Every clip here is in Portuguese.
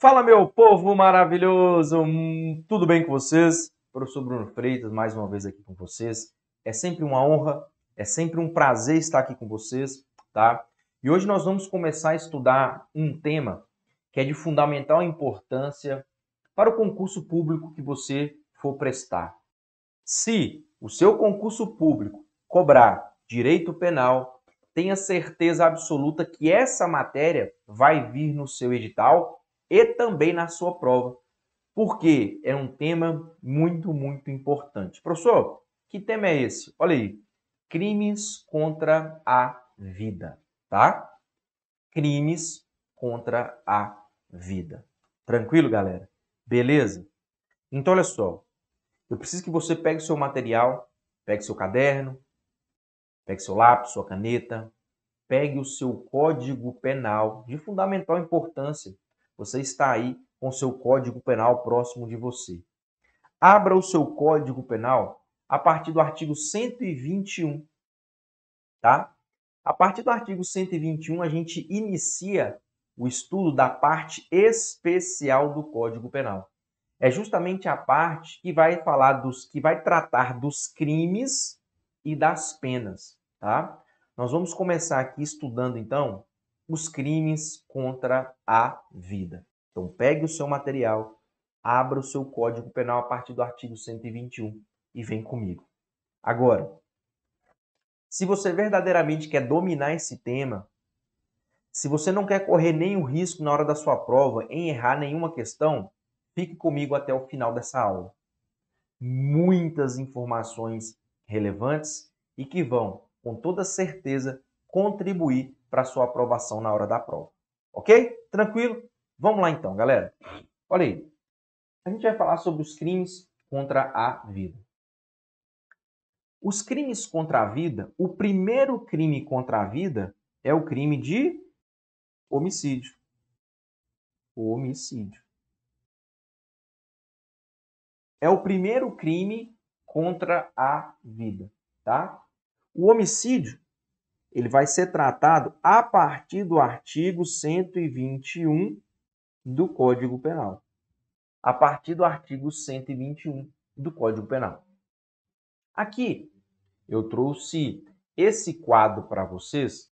Fala meu povo maravilhoso, hum, tudo bem com vocês? Professor Bruno Freitas, mais uma vez aqui com vocês. É sempre uma honra, é sempre um prazer estar aqui com vocês, tá? E hoje nós vamos começar a estudar um tema que é de fundamental importância para o concurso público que você for prestar. Se o seu concurso público cobrar direito penal, tenha certeza absoluta que essa matéria vai vir no seu edital e também na sua prova, porque é um tema muito, muito importante. Professor, que tema é esse? Olha aí, crimes contra a vida, tá? Crimes contra a vida. Tranquilo, galera? Beleza? Então, olha só. Eu preciso que você pegue seu material, pegue seu caderno, pegue seu lápis, sua caneta, pegue o seu código penal de fundamental importância você está aí com seu Código Penal próximo de você. Abra o seu Código Penal a partir do artigo 121, tá? A partir do artigo 121 a gente inicia o estudo da parte especial do Código Penal. É justamente a parte que vai falar dos que vai tratar dos crimes e das penas, tá? Nós vamos começar aqui estudando então os crimes contra a vida. Então pegue o seu material, abra o seu Código Penal a partir do artigo 121 e vem comigo. Agora, se você verdadeiramente quer dominar esse tema, se você não quer correr nenhum risco na hora da sua prova em errar nenhuma questão, fique comigo até o final dessa aula. Muitas informações relevantes e que vão, com toda certeza, contribuir para sua aprovação na hora da prova. Ok? Tranquilo? Vamos lá então, galera. Olha aí. A gente vai falar sobre os crimes contra a vida. Os crimes contra a vida, o primeiro crime contra a vida é o crime de homicídio. O homicídio. É o primeiro crime contra a vida, tá? O homicídio ele vai ser tratado a partir do artigo 121 do Código Penal. A partir do artigo 121 do Código Penal. Aqui eu trouxe esse quadro para vocês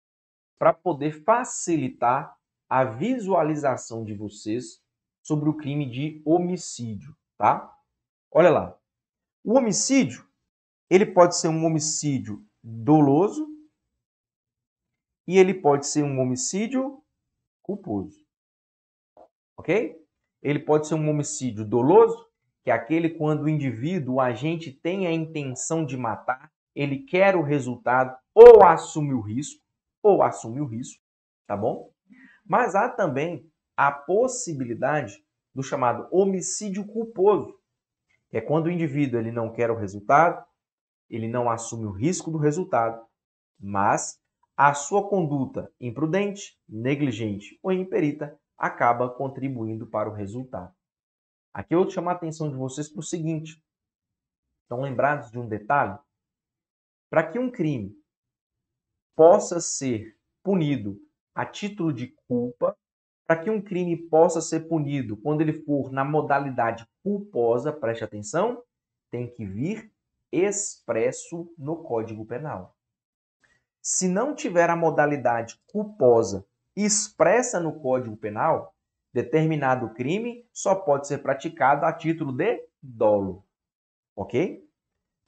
para poder facilitar a visualização de vocês sobre o crime de homicídio, tá? Olha lá. O homicídio, ele pode ser um homicídio doloso e ele pode ser um homicídio culposo. Ok? Ele pode ser um homicídio doloso, que é aquele quando o indivíduo, o agente, tem a intenção de matar, ele quer o resultado ou assume o risco, ou assume o risco, tá bom? Mas há também a possibilidade do chamado homicídio culposo, que é quando o indivíduo ele não quer o resultado, ele não assume o risco do resultado, mas a sua conduta imprudente, negligente ou imperita acaba contribuindo para o resultado. Aqui eu vou chamar a atenção de vocês para o seguinte. Estão lembrados de um detalhe? Para que um crime possa ser punido a título de culpa, para que um crime possa ser punido quando ele for na modalidade culposa, preste atenção, tem que vir expresso no Código Penal se não tiver a modalidade culposa expressa no Código Penal, determinado crime só pode ser praticado a título de dolo. Ok?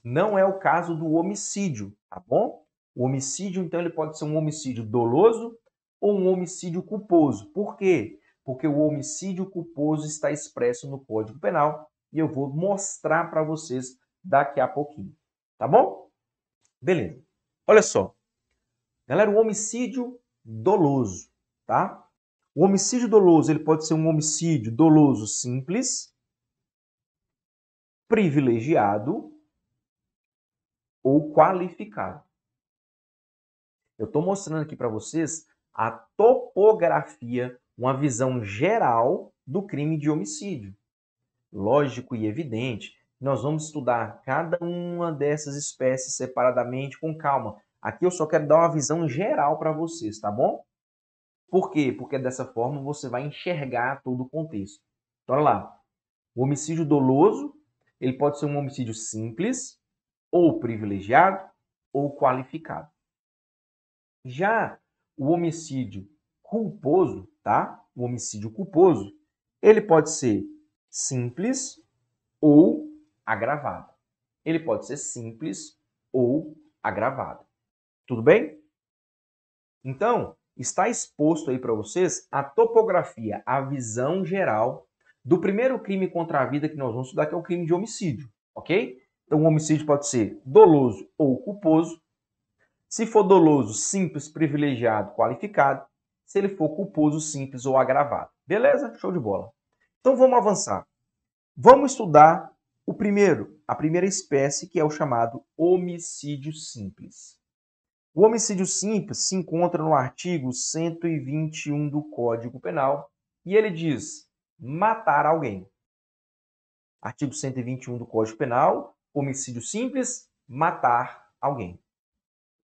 Não é o caso do homicídio, tá bom? O homicídio, então, ele pode ser um homicídio doloso ou um homicídio culposo. Por quê? Porque o homicídio culposo está expresso no Código Penal e eu vou mostrar para vocês daqui a pouquinho. Tá bom? Beleza. Olha só. Galera, o homicídio doloso, tá? O homicídio doloso ele pode ser um homicídio doloso simples, privilegiado ou qualificado. Eu estou mostrando aqui para vocês a topografia, uma visão geral do crime de homicídio. Lógico e evidente, nós vamos estudar cada uma dessas espécies separadamente com calma, Aqui eu só quero dar uma visão geral para vocês, tá bom? Por quê? Porque dessa forma você vai enxergar todo o contexto. Então, olha lá. O homicídio doloso, ele pode ser um homicídio simples, ou privilegiado, ou qualificado. Já o homicídio culposo, tá? O homicídio culposo, ele pode ser simples ou agravado. Ele pode ser simples ou agravado. Tudo bem? Então, está exposto aí para vocês a topografia, a visão geral do primeiro crime contra a vida que nós vamos estudar, que é o crime de homicídio, ok? Então, o homicídio pode ser doloso ou culposo. Se for doloso, simples, privilegiado, qualificado. Se ele for culposo, simples ou agravado. Beleza? Show de bola. Então, vamos avançar. Vamos estudar o primeiro, a primeira espécie, que é o chamado homicídio simples. O homicídio simples se encontra no artigo 121 do Código Penal e ele diz matar alguém. Artigo 121 do Código Penal, homicídio simples, matar alguém.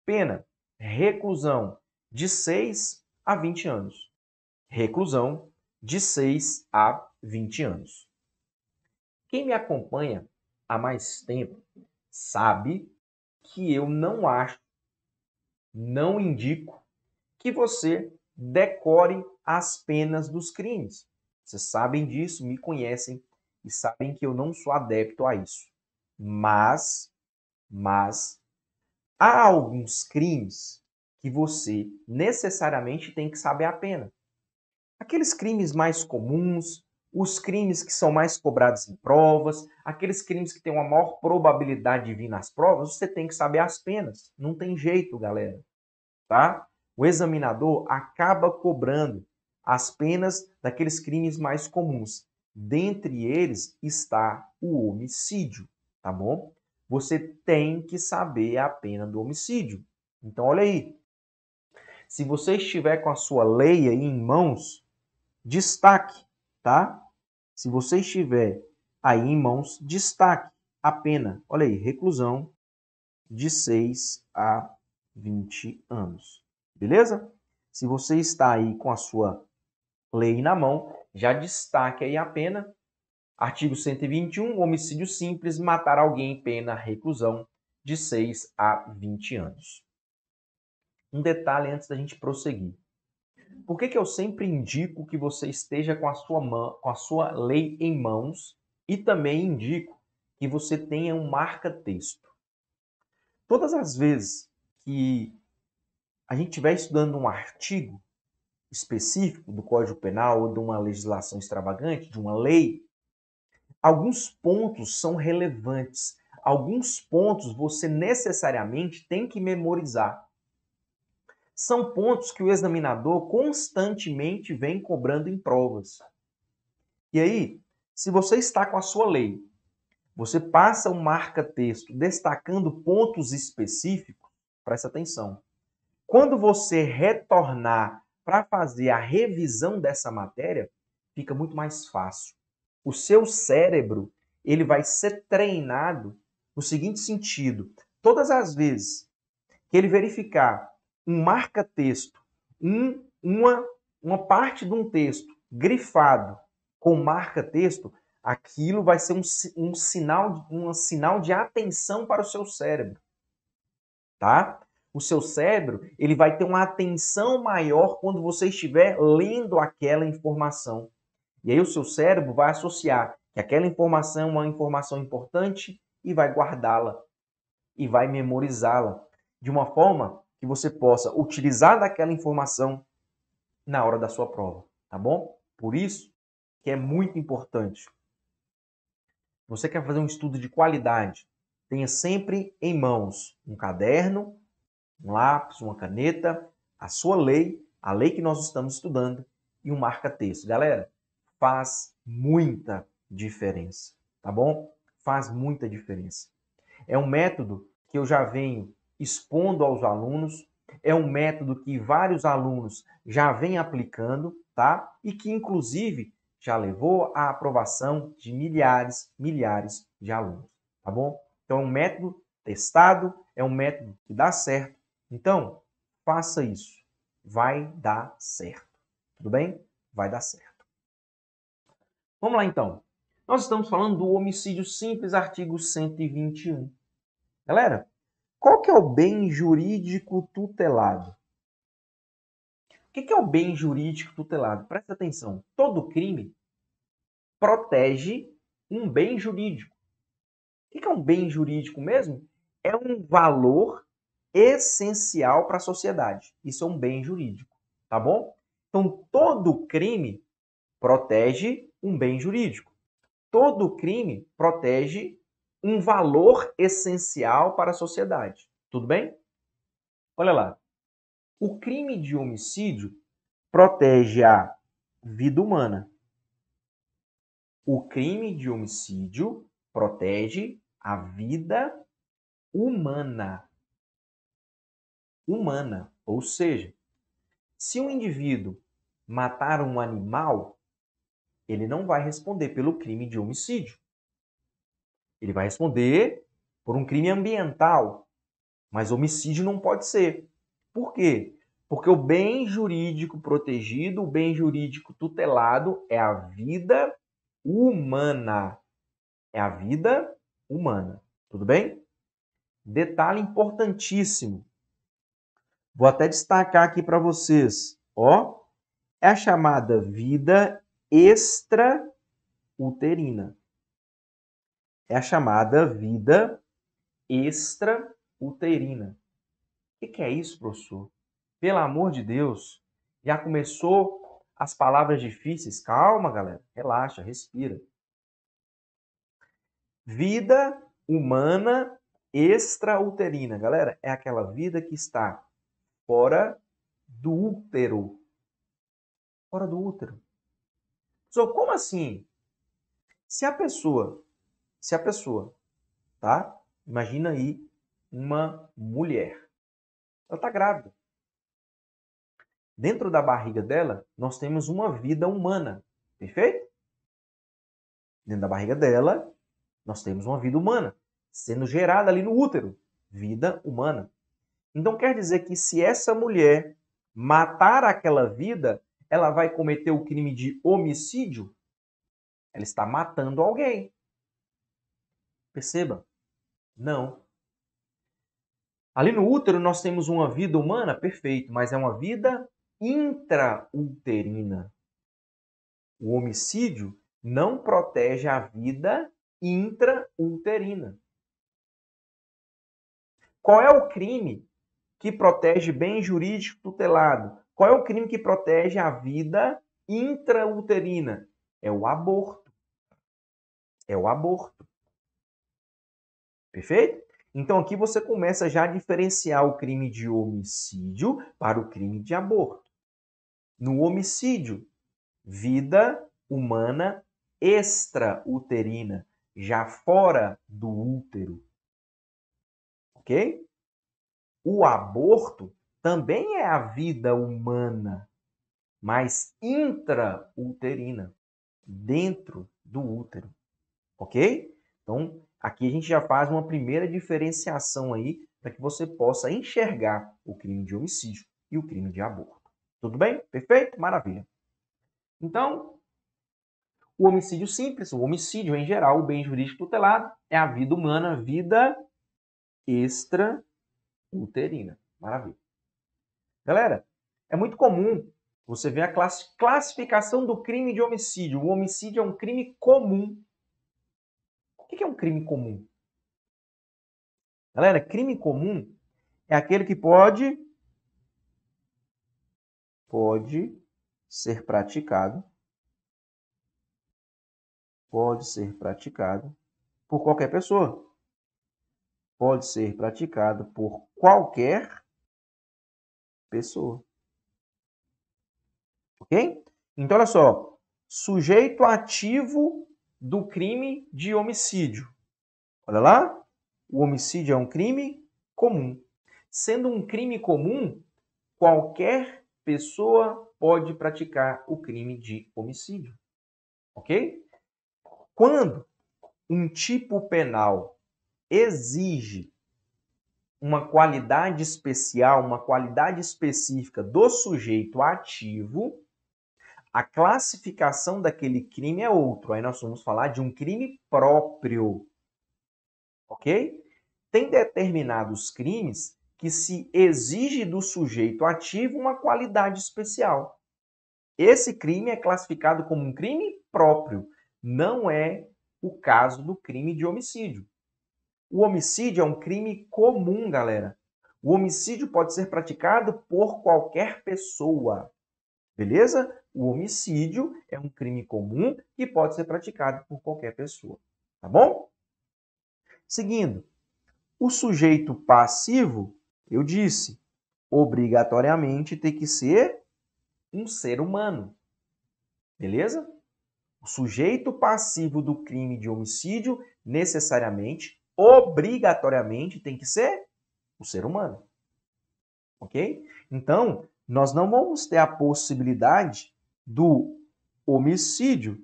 Pena: reclusão de 6 a 20 anos. Reclusão de 6 a 20 anos. Quem me acompanha há mais tempo sabe que eu não acho não indico que você decore as penas dos crimes. Vocês sabem disso, me conhecem e sabem que eu não sou adepto a isso. Mas, mas, há alguns crimes que você necessariamente tem que saber a pena. Aqueles crimes mais comuns, os crimes que são mais cobrados em provas, aqueles crimes que têm uma maior probabilidade de vir nas provas, você tem que saber as penas. Não tem jeito, galera tá? O examinador acaba cobrando as penas daqueles crimes mais comuns. Dentre eles está o homicídio, tá bom? Você tem que saber a pena do homicídio. Então, olha aí. Se você estiver com a sua lei aí em mãos, destaque, tá? Se você estiver aí em mãos, destaque a pena. Olha aí, reclusão de 6 a 20 anos. Beleza? Se você está aí com a sua lei na mão, já destaque aí a pena. Artigo 121, homicídio simples, matar alguém, pena reclusão de 6 a 20 anos. Um detalhe antes da gente prosseguir. Por que, que eu sempre indico que você esteja com a, sua mão, com a sua lei em mãos e também indico que você tenha um marca-texto? Todas as vezes que a gente estiver estudando um artigo específico do Código Penal ou de uma legislação extravagante, de uma lei, alguns pontos são relevantes. Alguns pontos você necessariamente tem que memorizar. São pontos que o examinador constantemente vem cobrando em provas. E aí, se você está com a sua lei, você passa um marca-texto destacando pontos específicos, Presta atenção. Quando você retornar para fazer a revisão dessa matéria, fica muito mais fácil. O seu cérebro, ele vai ser treinado no seguinte sentido: todas as vezes que ele verificar um marca-texto, um, uma, uma parte de um texto grifado com marca-texto, aquilo vai ser um, um, sinal, um sinal de atenção para o seu cérebro tá? O seu cérebro, ele vai ter uma atenção maior quando você estiver lendo aquela informação. E aí o seu cérebro vai associar que aquela informação é uma informação importante e vai guardá-la e vai memorizá-la de uma forma que você possa utilizar daquela informação na hora da sua prova, tá bom? Por isso que é muito importante. Você quer fazer um estudo de qualidade, tenha sempre em mãos um caderno, um lápis, uma caneta, a sua lei, a lei que nós estamos estudando e um marca-texto. Galera, faz muita diferença, tá bom? Faz muita diferença. É um método que eu já venho expondo aos alunos, é um método que vários alunos já vêm aplicando, tá? E que inclusive já levou à aprovação de milhares, milhares de alunos, tá bom? Então é um método testado, é um método que dá certo. Então, faça isso. Vai dar certo. Tudo bem? Vai dar certo. Vamos lá então. Nós estamos falando do homicídio simples, artigo 121. Galera, qual que é o bem jurídico tutelado? O que, que é o bem jurídico tutelado? Presta atenção. Todo crime protege um bem jurídico. O que é um bem jurídico mesmo? É um valor essencial para a sociedade. Isso é um bem jurídico, tá bom? Então, todo crime protege um bem jurídico. Todo crime protege um valor essencial para a sociedade. Tudo bem? Olha lá. O crime de homicídio protege a vida humana. O crime de homicídio protege a vida humana. Humana, ou seja, se um indivíduo matar um animal, ele não vai responder pelo crime de homicídio. Ele vai responder por um crime ambiental, mas homicídio não pode ser. Por quê? Porque o bem jurídico protegido, o bem jurídico tutelado é a vida humana. É a vida humana. Tudo bem? Detalhe importantíssimo. Vou até destacar aqui para vocês. Ó, é a chamada vida extrauterina. É a chamada vida extrauterina. O que, que é isso, professor? Pelo amor de Deus, já começou as palavras difíceis? Calma, galera. Relaxa, respira vida humana extrauterina. Galera, é aquela vida que está fora do útero. Fora do útero. Só como assim? Se a pessoa, se a pessoa, tá? Imagina aí uma mulher. Ela está grávida. Dentro da barriga dela, nós temos uma vida humana. Perfeito? Dentro da barriga dela, nós temos uma vida humana sendo gerada ali no útero, vida humana. Então quer dizer que se essa mulher matar aquela vida, ela vai cometer o crime de homicídio? Ela está matando alguém. Perceba? Não. Ali no útero nós temos uma vida humana, perfeito, mas é uma vida intrauterina. O homicídio não protege a vida intrauterina. Qual é o crime que protege bem jurídico tutelado? Qual é o crime que protege a vida intrauterina? É o aborto. É o aborto. Perfeito? Então aqui você começa já a diferenciar o crime de homicídio para o crime de aborto. No homicídio, vida humana extrauterina já fora do útero. Ok? O aborto também é a vida humana, mas intrauterina, dentro do útero. Ok? Então, aqui a gente já faz uma primeira diferenciação aí para que você possa enxergar o crime de homicídio e o crime de aborto. Tudo bem? Perfeito? Maravilha. Então, o homicídio simples, o homicídio em geral, o bem jurídico tutelado, é a vida humana, vida extra extra-uterina. Maravilha. Galera, é muito comum você ver a classificação do crime de homicídio. O homicídio é um crime comum. O que é um crime comum? Galera, crime comum é aquele que pode pode ser praticado pode ser praticado por qualquer pessoa. Pode ser praticado por qualquer pessoa. Ok? Então, olha só. Sujeito ativo do crime de homicídio. Olha lá. O homicídio é um crime comum. Sendo um crime comum, qualquer pessoa pode praticar o crime de homicídio. Ok? Quando um tipo penal exige uma qualidade especial, uma qualidade específica do sujeito ativo, a classificação daquele crime é outro. Aí nós vamos falar de um crime próprio. Ok? Tem determinados crimes que se exige do sujeito ativo uma qualidade especial. Esse crime é classificado como um crime próprio não é o caso do crime de homicídio. O homicídio é um crime comum, galera. O homicídio pode ser praticado por qualquer pessoa. Beleza? O homicídio é um crime comum e pode ser praticado por qualquer pessoa. Tá bom? Seguindo, o sujeito passivo, eu disse, obrigatoriamente tem que ser um ser humano. Beleza? O sujeito passivo do crime de homicídio, necessariamente, obrigatoriamente, tem que ser o ser humano. Ok? Então, nós não vamos ter a possibilidade do homicídio.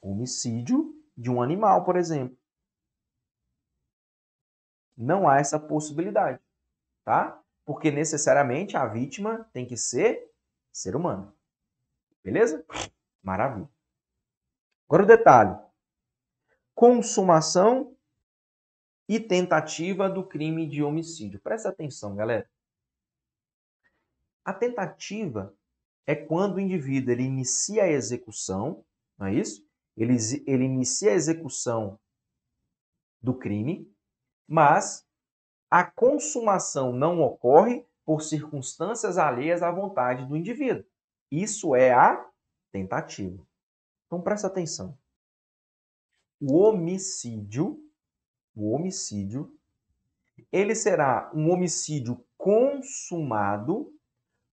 Homicídio de um animal, por exemplo. Não há essa possibilidade, tá? Porque necessariamente a vítima tem que ser ser humano. Beleza? Maravilha. Agora o detalhe. Consumação e tentativa do crime de homicídio. Presta atenção, galera. A tentativa é quando o indivíduo ele inicia a execução, não é isso? Ele, ele inicia a execução do crime, mas a consumação não ocorre por circunstâncias alheias à vontade do indivíduo. Isso é a tentativa. Então presta atenção. O homicídio, o homicídio, ele será um homicídio consumado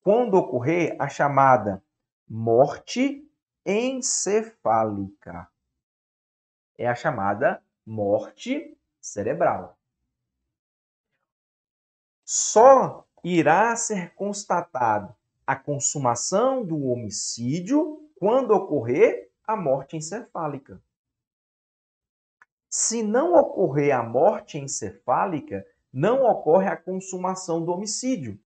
quando ocorrer a chamada morte encefálica. É a chamada morte cerebral. Só irá ser constatado a consumação do homicídio quando ocorrer a morte encefálica. Se não ocorrer a morte encefálica, não ocorre a consumação do homicídio.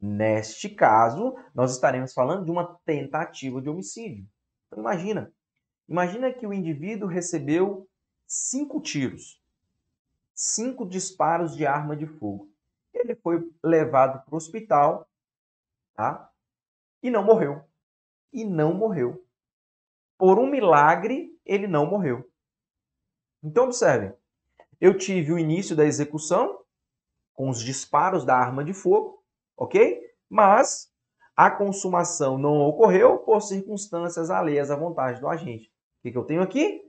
Neste caso, nós estaremos falando de uma tentativa de homicídio. Então, imagina. Imagina que o indivíduo recebeu cinco tiros, cinco disparos de arma de fogo. Ele foi levado para o hospital tá? E não morreu. E não morreu. Por um milagre, ele não morreu. Então, observem. Eu tive o início da execução, com os disparos da arma de fogo, ok? Mas a consumação não ocorreu por circunstâncias alheias à vontade do agente. O que, que eu tenho aqui?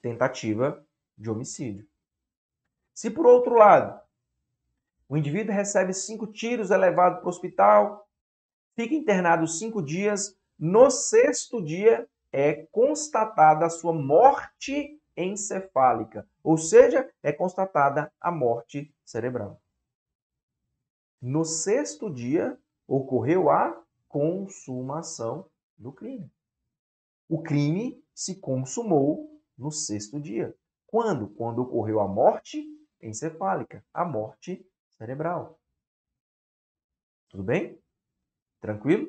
Tentativa de homicídio. Se por outro lado, o indivíduo recebe cinco tiros, é levado para o hospital, fica internado cinco dias, no sexto dia é constatada a sua morte encefálica, ou seja, é constatada a morte cerebral. No sexto dia ocorreu a consumação do crime. O crime se consumou no sexto dia. Quando? Quando ocorreu a morte encefálica, a morte cerebral. Tudo bem? Tranquilo?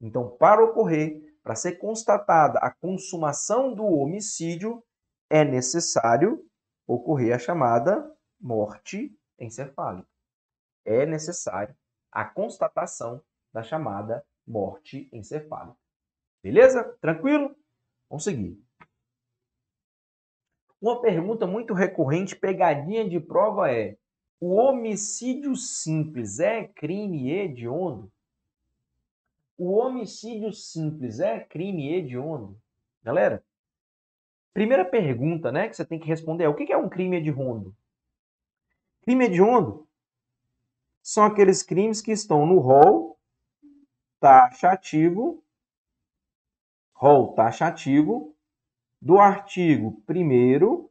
Então, para ocorrer, para ser constatada a consumação do homicídio, é necessário ocorrer a chamada morte encefálica. É necessário a constatação da chamada morte encefálica. Beleza? Tranquilo? Vamos seguir. Uma pergunta muito recorrente, pegadinha de prova é: o homicídio simples é crime hediondo? O homicídio simples é crime hediondo? Galera, primeira pergunta né, que você tem que responder é: o que é um crime hediondo? Crime hediondo são aqueles crimes que estão no rol taxativo, rol taxativo do artigo 1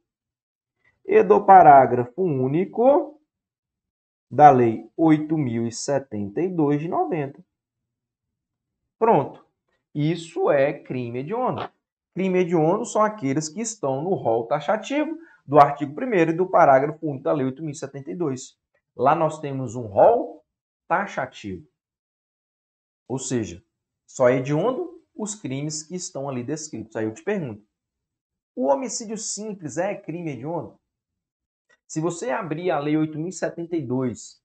e do parágrafo único da Lei 8072 de 90. Pronto. Isso é crime hediondo. Crime hediondo são aqueles que estão no rol taxativo do artigo 1 e do parágrafo 1 da Lei 8.072. Lá nós temos um rol taxativo. Ou seja, só é hediondo os crimes que estão ali descritos. Aí eu te pergunto, o homicídio simples é crime hediondo? Se você abrir a Lei 8.072,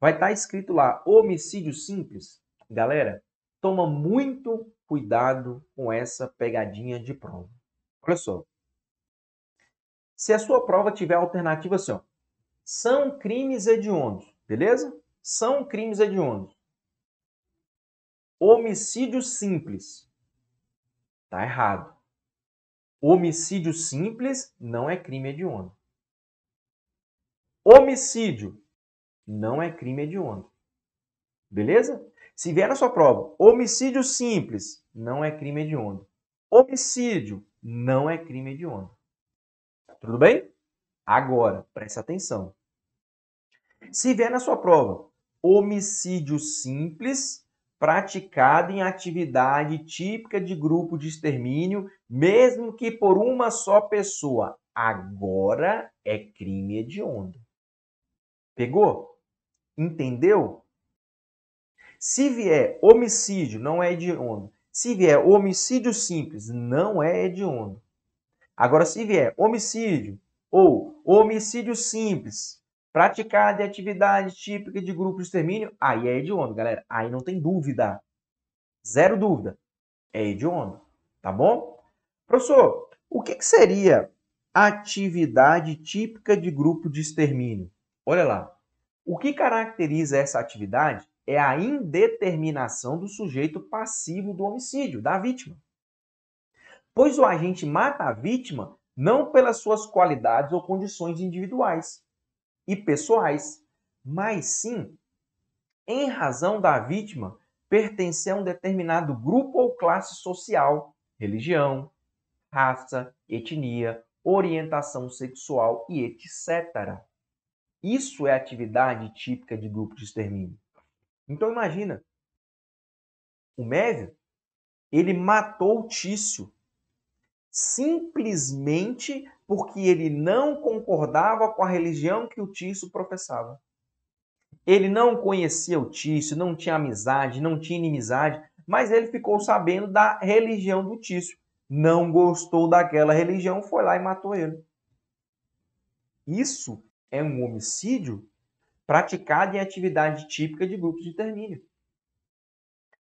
vai estar tá escrito lá homicídio simples. Galera, toma muito cuidado com essa pegadinha de prova. Olha só. Se a sua prova tiver alternativa assim, ó, são crimes hediondos, beleza? São crimes hediondos. Homicídio simples. Tá errado. Homicídio simples não é crime hediondo. Homicídio não é crime hediondo. Beleza? Se vier na sua prova, homicídio simples não é crime hediondo. Homicídio não é crime hediondo. Tudo bem? Agora, preste atenção. Se vier na sua prova, homicídio simples praticado em atividade típica de grupo de extermínio, mesmo que por uma só pessoa, agora é crime hediondo. Pegou? Entendeu? Se vier homicídio, não é hediondo. Se vier homicídio simples, não é hediondo. Agora, se vier homicídio ou homicídio simples, praticado de atividade típica de grupo de extermínio, aí é hediondo, galera. Aí não tem dúvida. Zero dúvida. É hediondo. Tá bom? Professor, o que, que seria atividade típica de grupo de extermínio? Olha lá. O que caracteriza essa atividade é a indeterminação do sujeito passivo do homicídio, da vítima. Pois o agente mata a vítima não pelas suas qualidades ou condições individuais e pessoais, mas sim em razão da vítima pertencer a um determinado grupo ou classe social, religião, raça, etnia, orientação sexual e etc. Isso é atividade típica de grupo de extermínio. Então imagina, o Mévio, ele matou o Tício simplesmente porque ele não concordava com a religião que o Tício professava. Ele não conhecia o Tício, não tinha amizade, não tinha inimizade, mas ele ficou sabendo da religião do Tício. Não gostou daquela religião, foi lá e matou ele. Isso é um homicídio praticada em atividade típica de grupos de intermínio.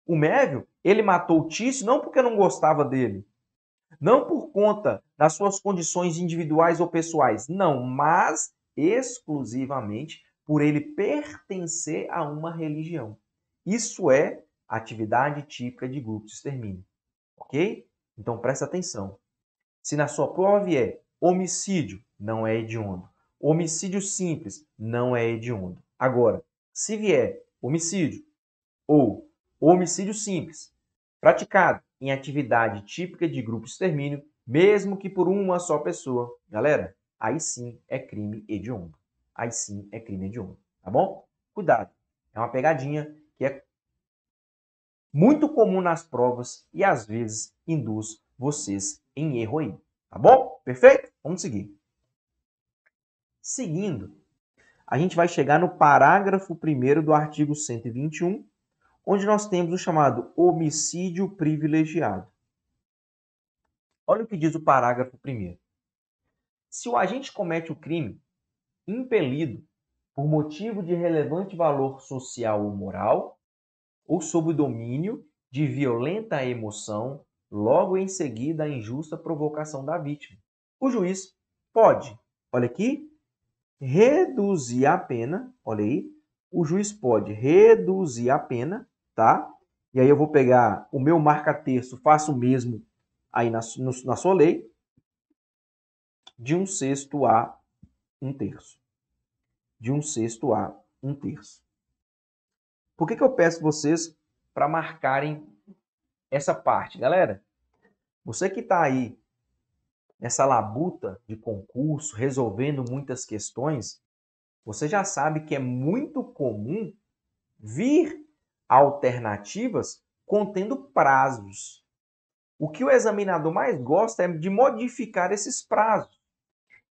O Mévio, ele matou o Tício não porque não gostava dele, não por conta das suas condições individuais ou pessoais, não, mas exclusivamente por ele pertencer a uma religião. Isso é atividade típica de grupos de extermínio. Ok? Então presta atenção. Se na sua prova vier homicídio, não é hediondo homicídio simples não é hediondo. Agora, se vier homicídio ou homicídio simples praticado em atividade típica de grupo extermínio, mesmo que por uma só pessoa, galera, aí sim é crime hediondo. Aí sim é crime hediondo, tá bom? Cuidado, é uma pegadinha que é muito comum nas provas e às vezes induz vocês em erro aí, tá bom? Perfeito? Vamos seguir. Seguindo, a gente vai chegar no parágrafo 1 do artigo 121, onde nós temos o chamado homicídio privilegiado. Olha o que diz o parágrafo 1. Se o agente comete o crime impelido por motivo de relevante valor social ou moral, ou sob o domínio de violenta emoção, logo em seguida à injusta provocação da vítima, o juiz pode, olha aqui, reduzir a pena, olha aí, o juiz pode reduzir a pena, tá? E aí eu vou pegar o meu marca-texto, faço o mesmo aí na, no, na sua lei, de um sexto a um terço. De um sexto a um terço. Por que, que eu peço vocês para marcarem essa parte, galera? Você que está aí nessa labuta de concurso, resolvendo muitas questões, você já sabe que é muito comum vir alternativas contendo prazos. O que o examinador mais gosta é de modificar esses prazos.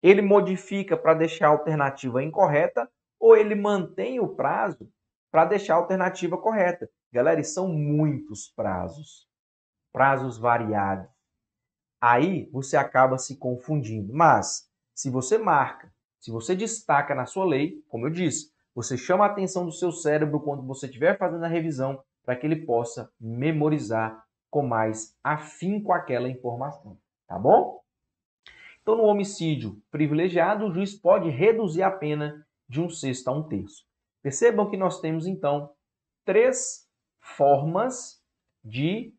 Ele modifica para deixar a alternativa incorreta ou ele mantém o prazo para deixar a alternativa correta. Galera, e são muitos prazos. Prazos variados aí você acaba se confundindo. Mas, se você marca, se você destaca na sua lei, como eu disse, você chama a atenção do seu cérebro quando você estiver fazendo a revisão para que ele possa memorizar com mais afinco aquela informação, tá bom? Então, no homicídio privilegiado, o juiz pode reduzir a pena de um sexto a um terço. Percebam que nós temos, então, três formas de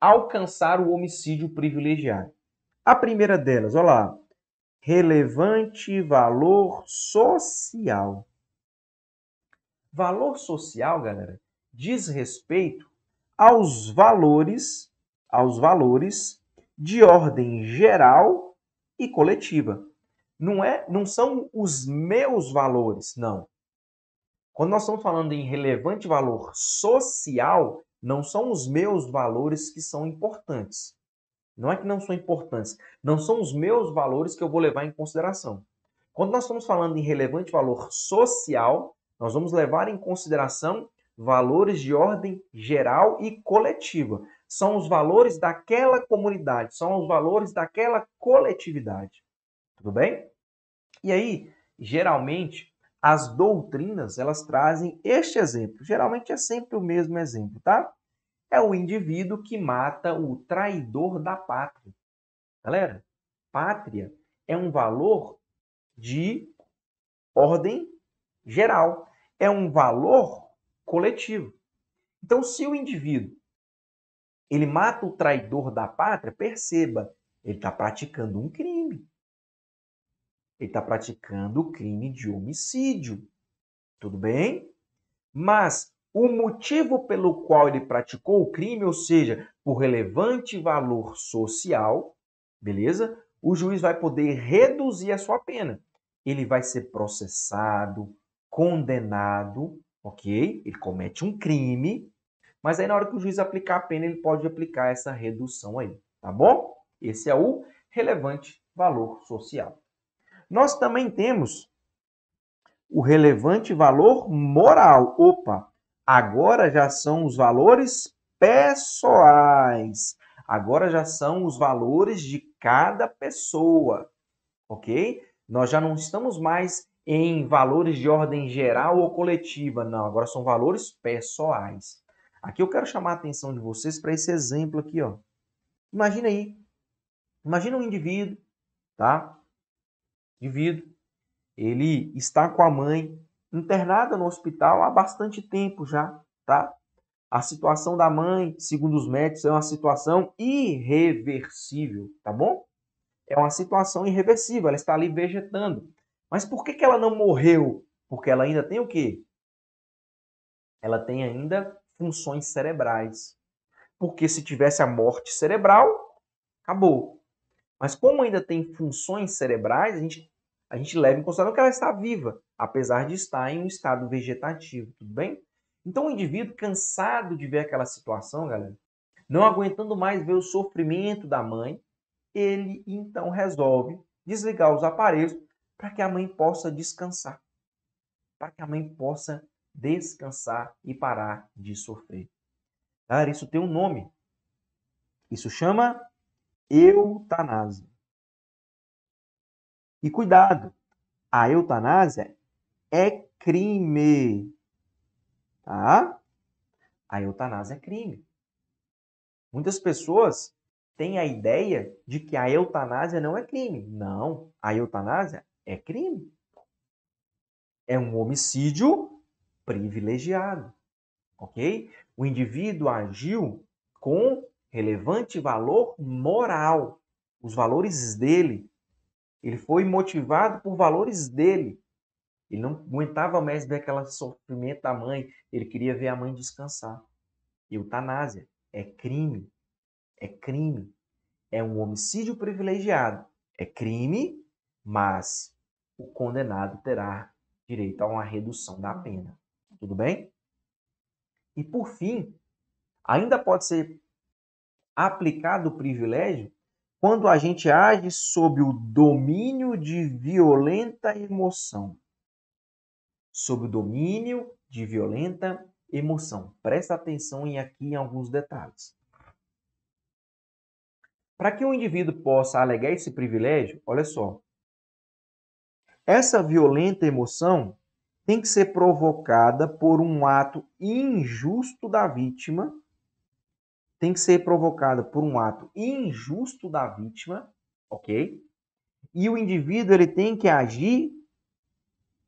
alcançar o homicídio privilegiado. A primeira delas, olha lá, relevante valor social. Valor social, galera, diz respeito aos valores, aos valores de ordem geral e coletiva. Não é, não são os meus valores, não. Quando nós estamos falando em relevante valor social, não são os meus valores que são importantes. Não é que não são importantes, não são os meus valores que eu vou levar em consideração. Quando nós estamos falando em relevante valor social, nós vamos levar em consideração valores de ordem geral e coletiva. São os valores daquela comunidade, são os valores daquela coletividade. Tudo bem? E aí, geralmente, as doutrinas, elas trazem este exemplo. Geralmente é sempre o mesmo exemplo, tá? É o indivíduo que mata o traidor da pátria. Galera, pátria é um valor de ordem geral, é um valor coletivo. Então, se o indivíduo ele mata o traidor da pátria, perceba, ele está praticando um crime. Ele está praticando o crime de homicídio. Tudo bem? Mas o motivo pelo qual ele praticou o crime, ou seja, por relevante valor social, beleza? O juiz vai poder reduzir a sua pena. Ele vai ser processado, condenado, ok? Ele comete um crime, mas aí na hora que o juiz aplicar a pena, ele pode aplicar essa redução aí, tá bom? Esse é o relevante valor social nós também temos o relevante valor moral. Opa, agora já são os valores pessoais. Agora já são os valores de cada pessoa, ok? Nós já não estamos mais em valores de ordem geral ou coletiva, não. Agora são valores pessoais. Aqui eu quero chamar a atenção de vocês para esse exemplo aqui, ó. Imagina aí. Imagina um indivíduo, tá? indivíduo, ele está com a mãe internada no hospital há bastante tempo já, tá? A situação da mãe, segundo os médicos, é uma situação irreversível, tá bom? É uma situação irreversível, ela está ali vegetando. Mas por que, que ela não morreu? Porque ela ainda tem o quê? Ela tem ainda funções cerebrais. Porque se tivesse a morte cerebral, acabou. Mas como ainda tem funções cerebrais, a gente, a gente leva em consideração que ela está viva, apesar de estar em um estado vegetativo, tudo bem? Então o indivíduo cansado de ver aquela situação, galera, não aguentando mais ver o sofrimento da mãe, ele então resolve desligar os aparelhos para que a mãe possa descansar, para que a mãe possa descansar e parar de sofrer. isso tem um nome. Isso chama eutanásia. E cuidado, a eutanásia é crime. Tá? A eutanásia é crime. Muitas pessoas têm a ideia de que a eutanásia não é crime. Não, a eutanásia é crime. É um homicídio privilegiado, ok? O indivíduo agiu com relevante valor moral, os valores dele. Ele foi motivado por valores dele. Ele não aguentava mais ver aquele sofrimento da mãe, ele queria ver a mãe descansar. Eutanásia é crime, é crime, é um homicídio privilegiado, é crime, mas o condenado terá direito a uma redução da pena. Tudo bem? E por fim, ainda pode ser aplicar do privilégio, quando a gente age sob o domínio de violenta emoção. Sob o domínio de violenta emoção. Presta atenção em aqui em alguns detalhes. Para que um indivíduo possa alegar esse privilégio, olha só. Essa violenta emoção tem que ser provocada por um ato injusto da vítima tem que ser provocada por um ato injusto da vítima, ok? E o indivíduo ele tem que agir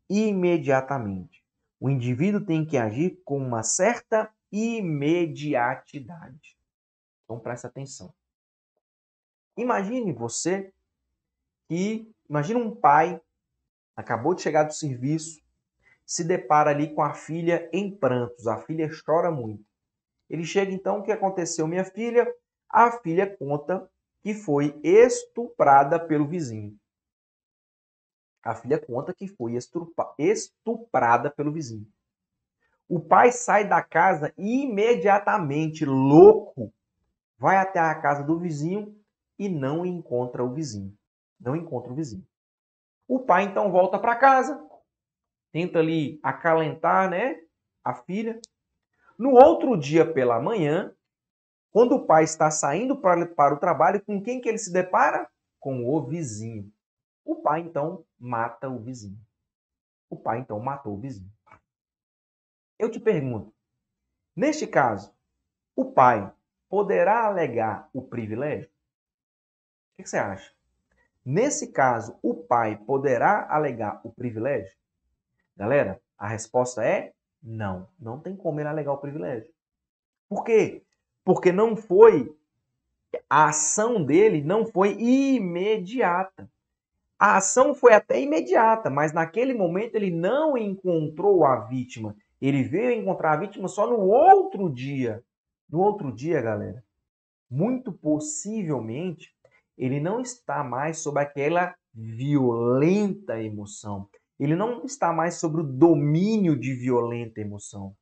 imediatamente. O indivíduo tem que agir com uma certa imediatidade. Então presta atenção. Imagine você que imagina um pai acabou de chegar do serviço, se depara ali com a filha em prantos, a filha chora muito. Ele chega então, o que aconteceu, minha filha? A filha conta que foi estuprada pelo vizinho. A filha conta que foi estuprada pelo vizinho. O pai sai da casa imediatamente, louco, vai até a casa do vizinho e não encontra o vizinho. Não encontra o vizinho. O pai então volta para casa, tenta ali acalentar, né, a filha, no outro dia pela manhã, quando o pai está saindo para, para o trabalho, com quem que ele se depara? Com o vizinho. O pai então mata o vizinho. O pai então matou o vizinho. Eu te pergunto, neste caso, o pai poderá alegar o privilégio? O que você acha? Nesse caso, o pai poderá alegar o privilégio? Galera, a resposta é não, não tem como ele alegar o privilégio. Por quê? Porque não foi a ação dele não foi imediata. A ação foi até imediata, mas naquele momento ele não encontrou a vítima. Ele veio encontrar a vítima só no outro dia. No outro dia, galera, muito possivelmente ele não está mais sob aquela violenta emoção, ele não está mais sobre o domínio de violenta emoção.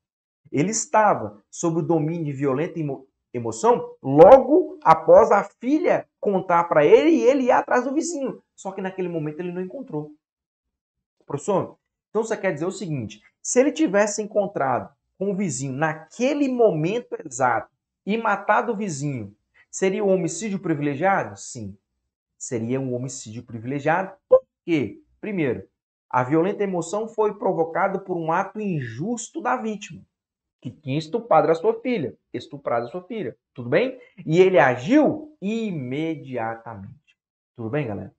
Ele estava sobre o domínio de violenta emo emoção logo após a filha contar para ele e ele ir atrás do vizinho. Só que naquele momento ele não encontrou. Professor, então você quer dizer o seguinte: se ele tivesse encontrado com o vizinho naquele momento exato e matado o vizinho, seria um homicídio privilegiado? Sim. Seria um homicídio privilegiado. Por quê? Primeiro, a violenta emoção foi provocada por um ato injusto da vítima, que tinha estuprado a sua filha, estuprado a sua filha, tudo bem? E ele agiu imediatamente. Tudo bem, galera?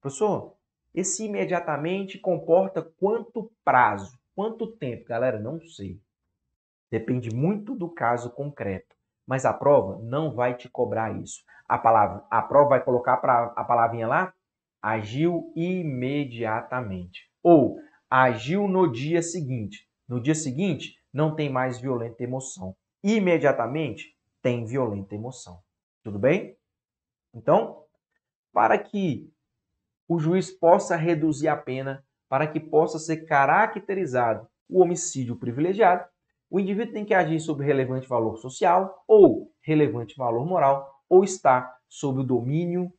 Professor, esse imediatamente comporta quanto prazo? Quanto tempo? Galera, não sei. Depende muito do caso concreto. Mas a prova não vai te cobrar isso. A, palavra, a prova vai colocar pra, a palavrinha lá, agiu imediatamente. Ou agiu no dia seguinte. No dia seguinte, não tem mais violenta emoção. Imediatamente, tem violenta emoção. Tudo bem? Então, para que o juiz possa reduzir a pena, para que possa ser caracterizado o homicídio privilegiado, o indivíduo tem que agir sob relevante valor social ou relevante valor moral ou estar sob o domínio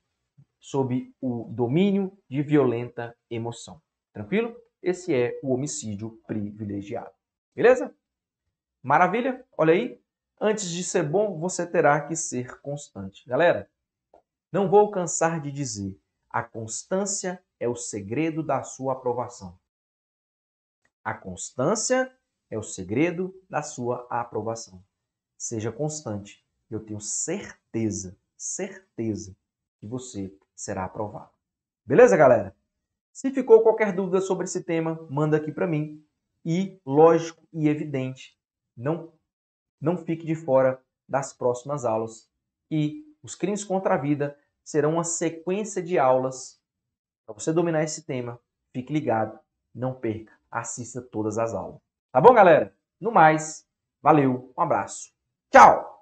sob o domínio de violenta emoção. Tranquilo? Esse é o homicídio privilegiado. Beleza? Maravilha? Olha aí. Antes de ser bom, você terá que ser constante. Galera, não vou cansar de dizer: a constância é o segredo da sua aprovação. A constância é o segredo da sua aprovação. Seja constante. Eu tenho certeza, certeza que você será aprovado. Beleza, galera? Se ficou qualquer dúvida sobre esse tema, manda aqui para mim. E, lógico e evidente, não, não fique de fora das próximas aulas. E os crimes contra a vida serão uma sequência de aulas para você dominar esse tema. Fique ligado, não perca, assista todas as aulas. Tá bom, galera? No mais, valeu, um abraço. Tchau!